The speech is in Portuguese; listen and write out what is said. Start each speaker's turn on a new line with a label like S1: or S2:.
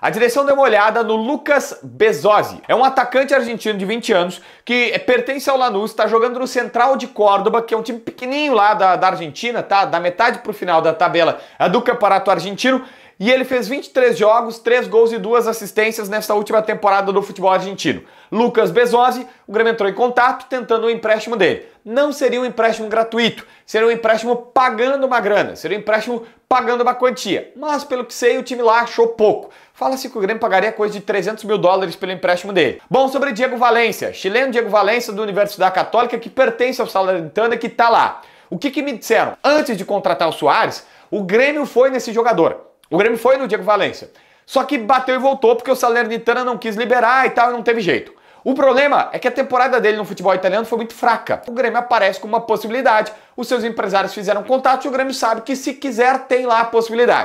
S1: A direção deu uma olhada no Lucas Bezosi. É um atacante argentino de 20 anos que pertence ao Lanús, está jogando no Central de Córdoba, que é um time pequenininho lá da, da Argentina, tá? Da metade para o final da tabela é do Campeonato Argentino. E ele fez 23 jogos, 3 gols e 2 assistências nesta última temporada do futebol argentino. Lucas Bezosi, o Grêmio entrou em contato tentando o um empréstimo dele. Não seria um empréstimo gratuito, seria um empréstimo pagando uma grana, seria um empréstimo pagando uma quantia. Mas, pelo que sei, o time lá achou pouco fala-se que o Grêmio pagaria coisa de 300 mil dólares pelo empréstimo dele. Bom, sobre Diego Valência, chileno Diego Valência da Universidade Católica que pertence ao Salernitana que tá lá. O que, que me disseram? Antes de contratar o Soares, o Grêmio foi nesse jogador. O Grêmio foi no Diego Valência. Só que bateu e voltou porque o Salernitana não quis liberar e tal, e não teve jeito. O problema é que a temporada dele no futebol italiano foi muito fraca. O Grêmio aparece como uma possibilidade, os seus empresários fizeram contato e o Grêmio sabe que se quiser tem lá a possibilidade.